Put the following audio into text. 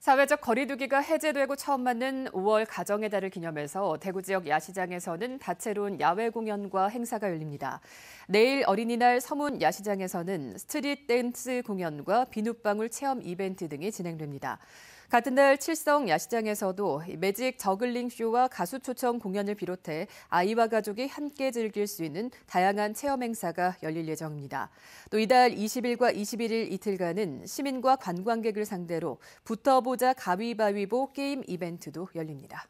사회적 거리두기가 해제되고 처음 맞는 5월 가정의 달을 기념해서 대구 지역 야시장에서는 다채로운 야외 공연과 행사가 열립니다. 내일 어린이날 서문 야시장에서는 스트릿 댄스 공연과 비눗방울 체험 이벤트 등이 진행됩니다. 같은 날 칠성 야시장에서도 매직 저글링 쇼와 가수 초청 공연을 비롯해 아이와 가족이 함께 즐길 수 있는 다양한 체험 행사가 열릴 예정입니다. 또 이달 20일과 21일 이틀간은 시민과 관광객을 상대로 붙어 보자 가위바위보 게임 이벤트도 열립니다.